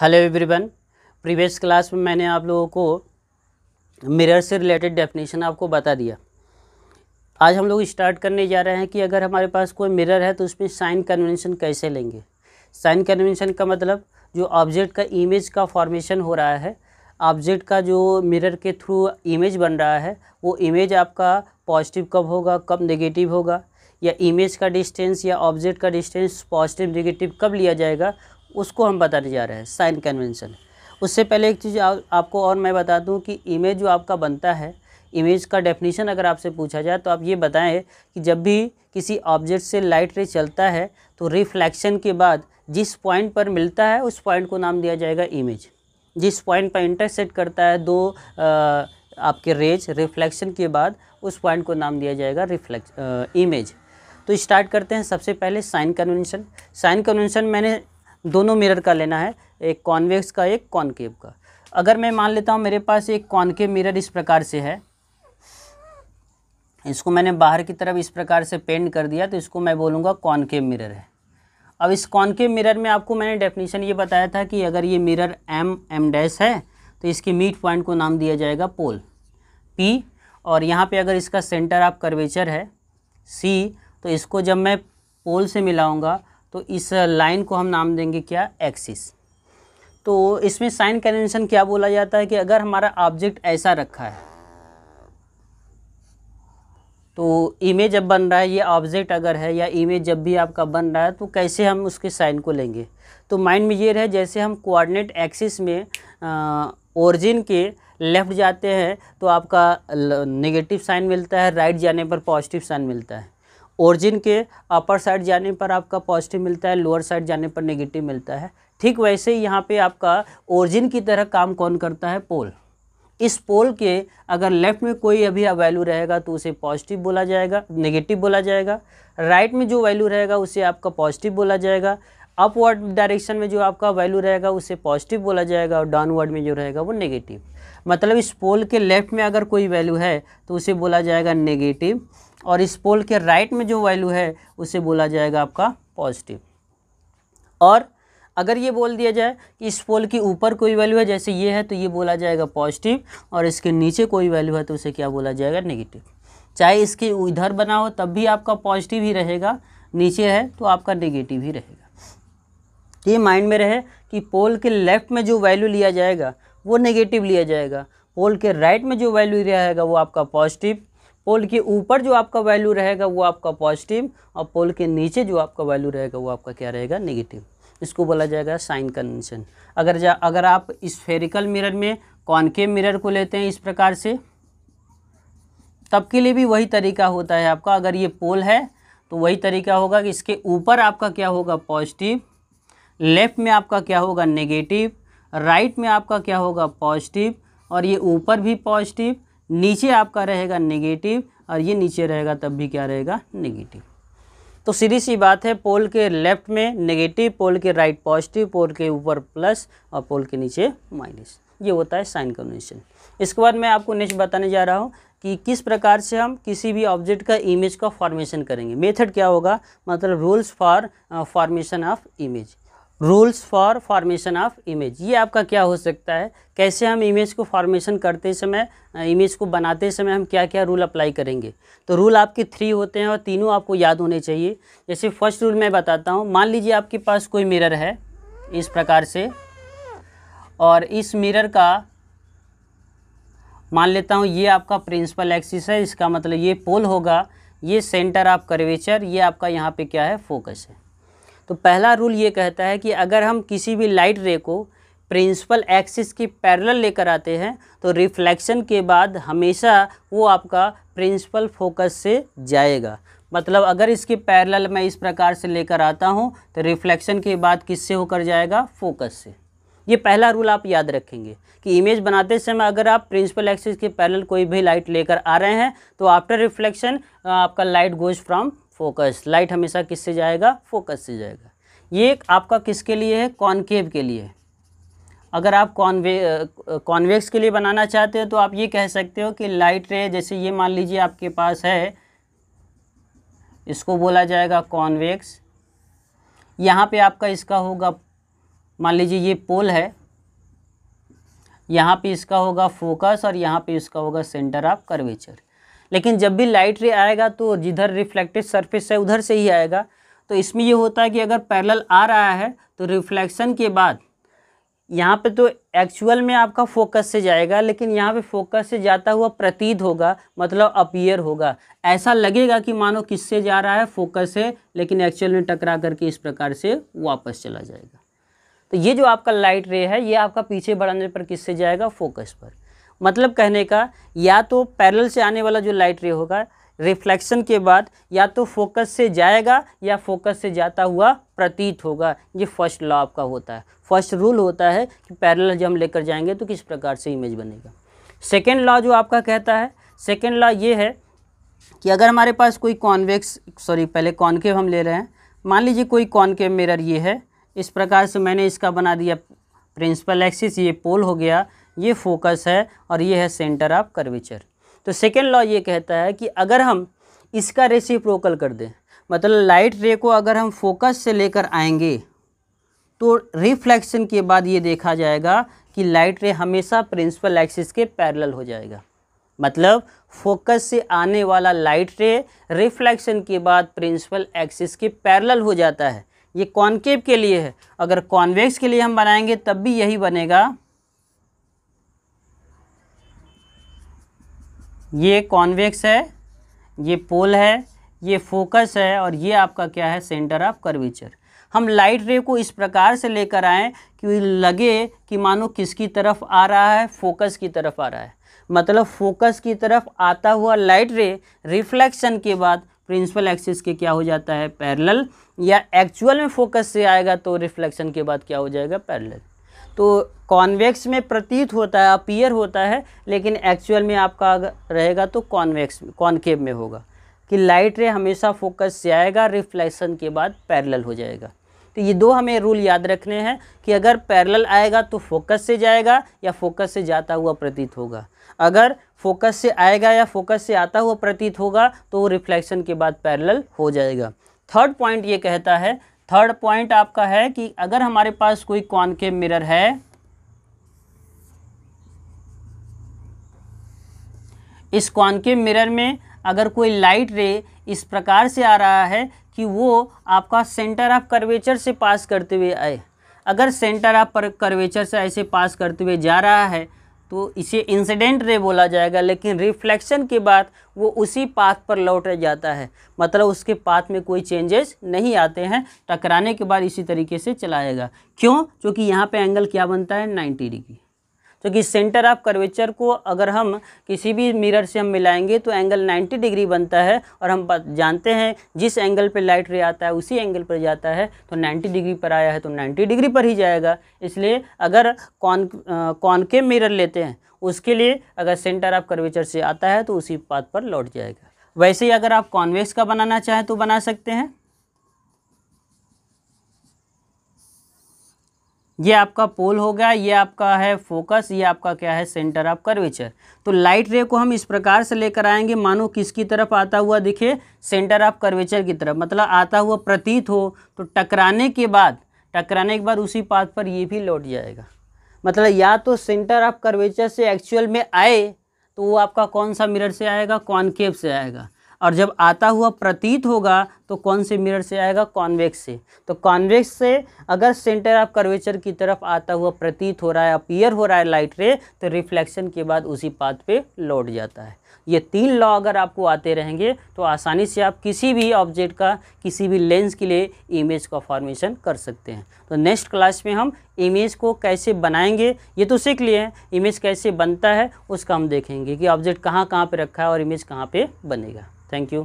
hello everyone previous class में मैंने आप लोगों को मिरर से रिलेटेड डेफिनेशन आपको बता दिया आज हम लोग स्टार्ट करने जा रहे हैं कि अगर हमारे पास कोई मिरर है तो उसमें साइन कन्वेंशन कैसे लेंगे साइन कन्वेंशन का मतलब जो ऑब्जेक्ट का इमेज का फॉर्मेशन हो रहा है ऑब्जेक्ट का जो मिरर के थ्रू इमेज बन रहा है वो इमेज आपका पॉजिटिव कब होगा कब नेगेटिव होगा या इमेज का डिस्टेंस या ऑब्जेक्ट का डिस्टेंस पॉजिटिव नेगेटिव कब लिया जाएगा उसको हम बताने जा रहे हैं साइन कन्वेंशन उससे पहले एक चीज़ आपको और मैं बता दूं कि इमेज जो आपका बनता है इमेज का डेफिनेशन अगर आपसे पूछा जाए तो आप ये बताएं कि जब भी किसी ऑब्जेक्ट से लाइट रे चलता है तो रिफ्लेक्शन के बाद जिस पॉइंट पर मिलता है उस पॉइंट को नाम दिया जाएगा इमेज जिस पॉइंट पर इंटरसेक्ट करता है दो आ, आपके रेज रिफ्लेक्शन के बाद उस पॉइंट को नाम दिया जाएगा रिफ्लेक्श इमेज तो स्टार्ट करते हैं सबसे पहले साइन कन्वेंशन साइन कन्वेंशन मैंने दोनों मिरर का लेना है एक कॉन्वेक्स का एक कॉन्केव का अगर मैं मान लेता हूँ मेरे पास एक कॉन्केव मिरर इस प्रकार से है इसको मैंने बाहर की तरफ इस प्रकार से पेंट कर दिया तो इसको मैं बोलूँगा कॉन्केव मिरर है अब इस कॉन्केव मिरर में आपको मैंने डेफिनेशन ये बताया था कि अगर ये मिरर एम एम डैश है तो इसके मीट पॉइंट को नाम दिया जाएगा पोल पी और यहाँ पे अगर इसका सेंटर आप कर्वेचर है सी तो इसको जब मैं पोल से मिलाऊंगा तो इस लाइन को हम नाम देंगे क्या एक्सिस तो इसमें साइन कन्वेंशन क्या बोला जाता है कि अगर हमारा ऑब्जेक्ट ऐसा रखा है तो इमेज जब बन रहा है ये ऑब्जेक्ट अगर है या इमेज जब भी आपका बन रहा है तो कैसे हम उसके साइन को लेंगे तो माइंड में ये रहे जैसे हम कोऑर्डिनेट एक्सिस में ओरिजिन के लेफ़्ट जाते हैं तो आपका नेगेटिव साइन मिलता है राइट जाने पर पॉजिटिव साइन मिलता है ओरिजिन के अपर साइड जाने पर आपका पॉजिटिव मिलता है लोअर साइड जाने पर नेगेटिव मिलता है ठीक वैसे ही यहाँ पे आपका ओरिजिन की तरह काम कौन करता है पोल इस पोल के अगर लेफ़्ट में कोई अभी वैल्यू रहेगा तो उसे पॉजिटिव बोला जाएगा नेगेटिव बोला जाएगा राइट में जो वैल्यू रहेगा उसे आपका पॉजिटिव बोला जाएगा अपवर्ड डायरेक्शन में जो आपका वैल्यू रहेगा उसे पॉजिटिव बोला जाएगा और डाउनवर्ड में जो रहेगा वो नेगेटिव मतलब इस पोल के लेफ़्ट में अगर कोई वैल्यू है तो उसे बोला जाएगा नेगेटिव और इस पोल के राइट में जो वैल्यू है उसे बोला जाएगा आपका पॉजिटिव और अगर ये बोल दिया जाए कि इस पोल के ऊपर कोई वैल्यू है जैसे ये है तो ये बोला जाएगा पॉजिटिव और इसके नीचे कोई वैल्यू है तो उसे क्या बोला जाएगा नेगेटिव चाहे इसके इधर बना हो तब भी आपका पॉजिटिव ही रहेगा नीचे है तो आपका नेगेटिव ही रहेगा तो ये माइंड में रहे कि पोल के लेफ्ट में जो वैल्यू लिया जाएगा वो नेगेटिव लिया जाएगा पोल के राइट में जो वैल्यू लिया जाएगा वो आपका पॉजिटिव पोल के ऊपर जो आपका वैल्यू रहेगा वो आपका पॉजिटिव और पोल के नीचे जो आपका वैल्यू रहेगा वो आपका क्या रहेगा नेगेटिव इसको बोला जाएगा साइन कन्वेंशन अगर जा अगर आप स्फेरिकल मिरर में कॉनकेव मिरर को लेते हैं इस प्रकार से तब के लिए भी वही तरीका होता है आपका अगर ये पोल है तो वही तरीका होगा कि इसके ऊपर आपका क्या होगा पॉजिटिव लेफ़्ट में आपका क्या होगा नेगेटिव राइट में आपका क्या होगा पॉजिटिव और ये ऊपर भी पॉजिटिव नीचे आपका रहेगा नेगेटिव और ये नीचे रहेगा तब भी क्या रहेगा नेगेटिव तो सीधी सी बात है पोल के लेफ्ट में नेगेटिव पोल के राइट पॉजिटिव पोल के ऊपर प्लस और पोल के नीचे माइनस ये होता है साइन कन्वेंशन इसके बाद मैं आपको नेक्स्ट बताने जा रहा हूँ कि किस प्रकार से हम किसी भी ऑब्जेक्ट का इमेज का फॉर्मेशन करेंगे मेथड क्या होगा मतलब rules for formation of image rules for formation of image ये आपका क्या हो सकता है कैसे हम इमेज को फॉर्मेशन करते समय इमेज को बनाते समय हम क्या क्या रूल अप्लाई करेंगे तो रूल आपके थ्री होते हैं और तीनों आपको याद होने चाहिए जैसे फर्स्ट रूल मैं बताता हूँ मान लीजिए आपके पास कोई मिरर है इस प्रकार से और इस मिरर का मान लेता हूँ ये आपका प्रिंसिपल एक्सिस है इसका मतलब ये पोल होगा ये सेंटर ऑफ कर्वेचर ये आपका यहाँ पर क्या है फोकस है तो पहला रूल ये कहता है कि अगर हम किसी भी लाइट रे को प्रिंसिपल एक्सिस की पैरेलल लेकर आते हैं तो रिफ्लेक्शन के बाद हमेशा वो आपका प्रिंसिपल फोकस से जाएगा मतलब अगर इसके पैरेलल मैं इस प्रकार से लेकर आता हूँ तो रिफ्लेक्शन के बाद किससे होकर जाएगा फोकस से ये पहला रूल आप याद रखेंगे कि इमेज बनाते समय अगर आप प्रिंसिपल एक्सिस के पैरेलल कोई भी लाइट लेकर आ रहे हैं तो आफ्टर रिफ्लेक्शन आपका light goes from focus light हमेशा किससे जाएगा फोकस से जाएगा ये आपका किसके लिए है कॉन्केव के लिए अगर आप कॉन्वे कॉन्वेक्स के लिए बनाना चाहते हो तो आप ये कह सकते हो कि लाइट रे जैसे ये मान लीजिए आपके पास है इसको बोला जाएगा कॉन्वेक्स यहाँ पे आपका इसका होगा मान लीजिए ये पोल है यहाँ पे इसका होगा फोकस और यहाँ पे इसका होगा सेंटर ऑफ कर्वेचर लेकिन जब भी लाइट रे आएगा तो जिधर रिफ्लेक्टेड सरफेस है उधर से ही आएगा तो इसमें ये होता है कि अगर पैरेलल आ रहा है तो रिफ्लेक्शन के बाद यहाँ पे तो एक्चुअल में आपका फोकस से जाएगा लेकिन यहाँ पे फोकस से जाता हुआ प्रतीत होगा मतलब अपीयर होगा ऐसा लगेगा कि मानो किससे जा रहा है फोकस से लेकिन एक्चुअल में टकरा करके इस प्रकार से वापस चला जाएगा तो ये जो आपका लाइट रे है ये आपका पीछे बढ़ाने पर किससे जाएगा फोकस पर मतलब कहने का या तो पैरल से आने वाला जो लाइट रे होगा रिफ्लेक्शन के बाद या तो फोकस से जाएगा या फोकस से जाता हुआ प्रतीत होगा ये फर्स्ट लॉ आपका होता है फर्स्ट रूल होता है कि पैरल जब हम लेकर जाएंगे तो किस प्रकार से इमेज बनेगा सेकेंड लॉ जो आपका कहता है सेकेंड लॉ ये है कि अगर हमारे पास कोई कॉन्वेक्स सॉरी पहले कॉन्केव हम ले रहे हैं मान लीजिए कोई कॉन्केव मिरर ये है इस प्रकार से मैंने इसका बना दिया प्रिंसिपल एक्सिस ये पोल हो गया ये फोकस है और ये है सेंटर ऑफ कर्वेचर तो सेकेंड लॉ ये कहता है कि अगर हम इसका रेसिप्रोकल कर दें मतलब लाइट रे को अगर हम फोकस से लेकर आएंगे तो रिफ्लेक्शन के बाद ये देखा जाएगा कि लाइट रे हमेशा प्रिंसिपल एक्सिस के पैरेलल हो जाएगा मतलब फोकस से आने वाला लाइट रे रिफ्लेक्शन के बाद प्रिंसिपल एक्सिस के पैरेलल हो जाता है ये कॉन्केव के लिए है अगर कॉन्वेक्स के लिए हम बनाएंगे तब भी यही बनेगा ये कॉन्वेक्स है ये पोल है ये फोकस है और ये आपका क्या है सेंटर ऑफ कर्वेचर हम लाइट रे को इस प्रकार से लेकर आएँ कि लगे कि मानो किसकी तरफ आ रहा है फोकस की तरफ आ रहा है मतलब फोकस की तरफ आता हुआ लाइट रे रिफ्लेक्शन के बाद प्रिंसिपल एक्सिस के क्या हो जाता है पैरेलल या एक्चुअल में फोकस से आएगा तो रिफ्लेक्शन के बाद क्या हो जाएगा पैरेलल तो कॉन्वेक्स में प्रतीत होता है अपीयर होता है लेकिन एक्चुअल में आपका अगर रहेगा तो कॉन्वेक्स कॉन्केव में होगा कि लाइट रे हमेशा फोकस से आएगा रिफ्लेक्शन के बाद पैरेलल हो जाएगा तो ये दो हमें रूल याद रखने हैं कि अगर पैरेलल आएगा तो फोकस से जाएगा या फोकस से जाता हुआ प्रतीत होगा अगर फोकस से आएगा या फोकस से आता हुआ प्रतीत होगा तो वो रिफ्लेक्शन के बाद पैरेलल हो जाएगा थर्ड पॉइंट ये कहता है थर्ड पॉइंट आपका है कि अगर हमारे पास कोई कॉनकेव मिरर है इस कॉनकेव मिरर में अगर कोई लाइट रे इस प्रकार से आ रहा है कि वो आपका सेंटर ऑफ कर्वेचर से पास करते हुए आए अगर सेंटर ऑफ कर्वेचर से ऐसे पास करते हुए जा रहा है तो इसे इंसिडेंट रे बोला जाएगा लेकिन रिफ्लेक्शन के बाद वो उसी पाथ पर लौट जाता है मतलब उसके पाथ में कोई चेंजेस नहीं आते हैं टकराने के बाद इसी तरीके से चलाएगा क्यों क्योंकि यहाँ पे एंगल क्या बनता है 90 डिग्री क्योंकि तो सेंटर ऑफ कर्वेचर को अगर हम किसी भी मिरर से हम मिलाएंगे तो एंगल 90 डिग्री बनता है और हम जानते हैं जिस एंगल पर लाइट रे आता है उसी एंगल पर जाता है तो 90 डिग्री पर आया है तो 90 डिग्री पर ही जाएगा इसलिए अगर कौन कॉनकेव मिरर लेते हैं उसके लिए अगर सेंटर ऑफ कर्वेचर से आता है तो उसी पाथ पर लौट जाएगा वैसे ही अगर आप कॉन्वेक्स का बनाना चाहें तो बना सकते हैं ये आपका पोल हो गया ये आपका है फोकस ये आपका क्या है सेंटर ऑफ कर्वेचर तो लाइट रे को हम इस प्रकार से लेकर आएंगे मानो किसकी तरफ आता हुआ दिखे सेंटर ऑफ कर्वेचर की तरफ मतलब आता हुआ प्रतीत हो तो टकराने के बाद टकराने के बाद उसी पाथ पर ये भी लौट जाएगा मतलब या तो सेंटर ऑफ कर्वेचर से एक्चुअल में आए तो वो आपका कौन सा मिरर से आएगा कॉनकेव से आएगा और जब आता हुआ प्रतीत होगा तो कौन से मिरर से आएगा कॉन्वेक्स से तो कॉन्वेक्स से अगर सेंटर ऑफ कर्वेचर की तरफ आता हुआ प्रतीत हो रहा है अपीयर हो रहा है लाइट रे तो रिफ्लेक्शन के बाद उसी पाथ पे लौट जाता है ये तीन लॉ अगर आपको आते रहेंगे तो आसानी से आप किसी भी ऑब्जेक्ट का किसी भी लेंस के लिए इमेज का फॉर्मेशन कर सकते हैं तो नेक्स्ट क्लास में हम इमेज को कैसे बनाएंगे ये तो सीख लिए हैं इमेज कैसे बनता है उसका हम देखेंगे कि ऑब्जेक्ट कहाँ कहाँ पे रखा है और इमेज कहाँ पे बनेगा thank you